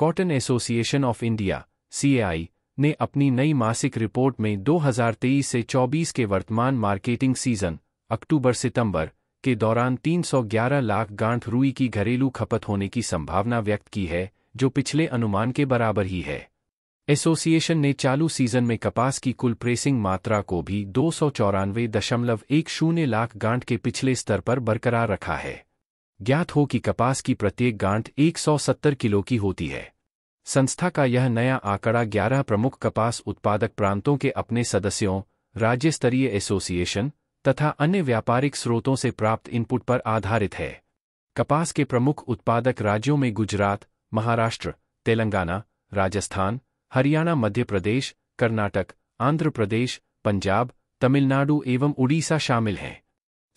cotton association of India CAI ने अपनी नई मासिक रिपोर्ट में 2023 से 24 के वर्तमान मार्केटिंग सीजन अक्टूबर सितंबर के दौरान 311 लाख गांठ रुई की घरेलू खपत होने की संभावना व्यक्त की है जो पिछले अनुमान के बराबर ही है एसोसिएशन ने चालू सीजन में कपास की कुल प्रेसिंग मात्रा को भी दो दशमलव एक शून्य लाख गांठ के पिछले स्तर पर बरकरार रखा है ज्ञात हो कि कपास की प्रत्येक गांठ 170 किलो की होती है संस्था का यह नया आंकड़ा 11 प्रमुख कपास उत्पादक प्रांतों के अपने सदस्यों राज्य स्तरीय एसोसिएशन तथा अन्य व्यापारिक स्रोतों से प्राप्त इनपुट पर आधारित है कपास के प्रमुख उत्पादक राज्यों में गुजरात महाराष्ट्र तेलंगाना राजस्थान हरियाणा मध्य प्रदेश कर्नाटक आंध्र प्रदेश पंजाब तमिलनाडु एवं उड़ीसा शामिल हैं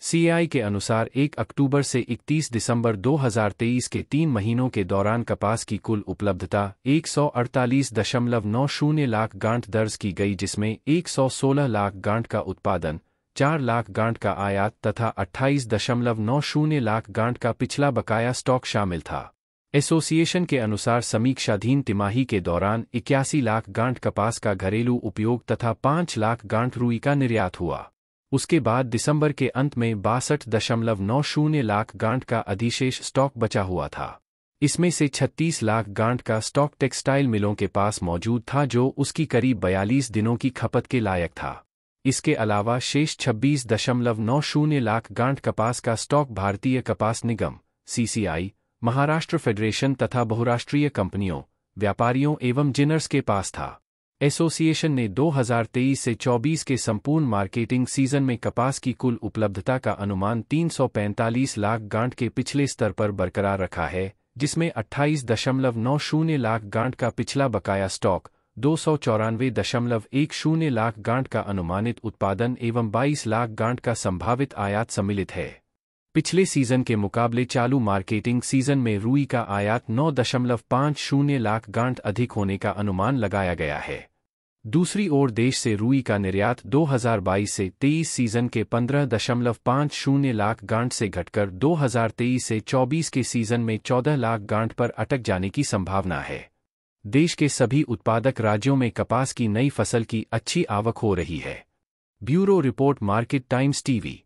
सीआई के अनुसार 1 अक्टूबर से 31 दिसंबर 2023 के तीन महीनों के दौरान कपास की कुल उपलब्धता 148.90 लाख गांठ दर्ज की गई जिसमें 116 लाख गांठ का उत्पादन चार लाख गांठ का आयात तथा अट्ठाईस दशमलव नौ शून्य लाख गांठ का पिछला बकाया स्टॉक शामिल था एसोसिएशन के अनुसार समीक्षाधीन तिमाही के दौरान इक्यासी लाख गांठ कपास का घरेलू उपयोग तथा पांच लाख गांठ रुई का निर्यात हुआ उसके बाद दिसंबर के अंत में बासठ दशमलव नौ शून्य लाख गांठ का अधिशेष स्टॉक बचा हुआ था इसमें से 36 लाख गांठ का स्टॉक टेक्सटाइल मिलों के पास मौजूद था जो उसकी करीब बयालीस दिनों की खपत के लायक था इसके अलावा शेष छब्बीस दशमलव नौ शून्य लाख गांठ कपास का स्टॉक भारतीय कपास निगम सीसीआई महाराष्ट्र फेडरेशन तथा बहुराष्ट्रीय कंपनियों व्यापारियों एवं जिनर्स के पास था एसोसिएशन ने 2023 से 24 के संपूर्ण मार्केटिंग सीजन में कपास की कुल उपलब्धता का अनुमान 345 लाख गांठ के पिछले स्तर पर बरकरार रखा है जिसमें अट्ठाईस लाख गांठ का पिछला बकाया स्टॉक दो सौ लाख गांठ का अनुमानित उत्पादन एवं 22 लाख गांठ का संभावित आयात सम्मिलित है पिछले सीजन के मुकाबले चालू मार्केटिंग सीजन में रूई का आयात नौ दशमलव पांच शून्य लाख गांठ अधिक होने का अनुमान लगाया गया है दूसरी ओर देश से रूई का निर्यात 2022 से 23 सीजन के 15.50 लाख गांठ से घटकर 2023 से 24 के सीजन में 14 लाख गांठ पर अटक जाने की संभावना है देश के सभी उत्पादक राज्यों में कपास की नई फसल की अच्छी आवक हो रही है bureau report market times TV